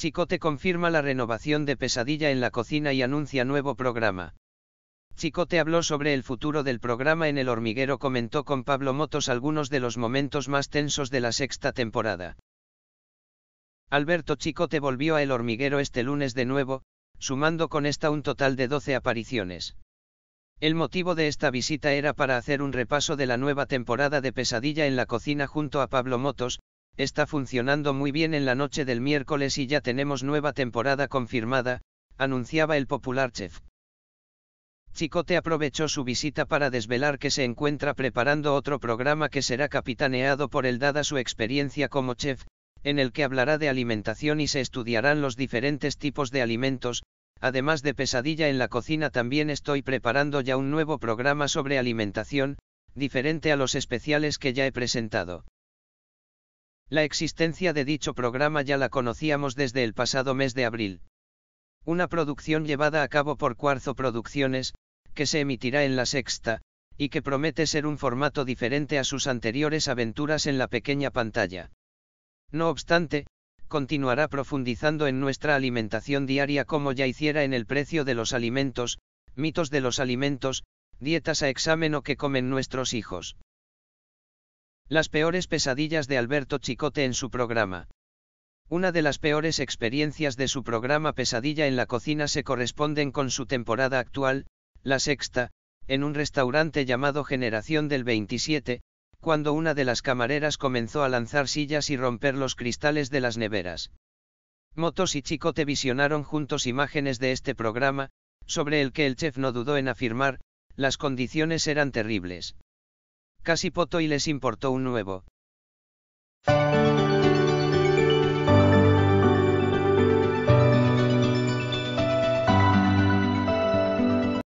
Chicote confirma la renovación de Pesadilla en la cocina y anuncia nuevo programa. Chicote habló sobre el futuro del programa en El hormiguero comentó con Pablo Motos algunos de los momentos más tensos de la sexta temporada. Alberto Chicote volvió a El hormiguero este lunes de nuevo, sumando con esta un total de 12 apariciones. El motivo de esta visita era para hacer un repaso de la nueva temporada de Pesadilla en la cocina junto a Pablo Motos, Está funcionando muy bien en la noche del miércoles y ya tenemos nueva temporada confirmada, anunciaba el popular chef. Chicote aprovechó su visita para desvelar que se encuentra preparando otro programa que será capitaneado por él dada su experiencia como chef, en el que hablará de alimentación y se estudiarán los diferentes tipos de alimentos, además de pesadilla en la cocina también estoy preparando ya un nuevo programa sobre alimentación, diferente a los especiales que ya he presentado. La existencia de dicho programa ya la conocíamos desde el pasado mes de abril. Una producción llevada a cabo por Cuarzo Producciones, que se emitirá en la sexta, y que promete ser un formato diferente a sus anteriores aventuras en la pequeña pantalla. No obstante, continuará profundizando en nuestra alimentación diaria como ya hiciera en el precio de los alimentos, mitos de los alimentos, dietas a examen o que comen nuestros hijos. Las peores pesadillas de Alberto Chicote en su programa. Una de las peores experiencias de su programa Pesadilla en la cocina se corresponden con su temporada actual, la sexta, en un restaurante llamado Generación del 27, cuando una de las camareras comenzó a lanzar sillas y romper los cristales de las neveras. Motos y Chicote visionaron juntos imágenes de este programa, sobre el que el chef no dudó en afirmar, las condiciones eran terribles. Casi Poto y les importó un nuevo,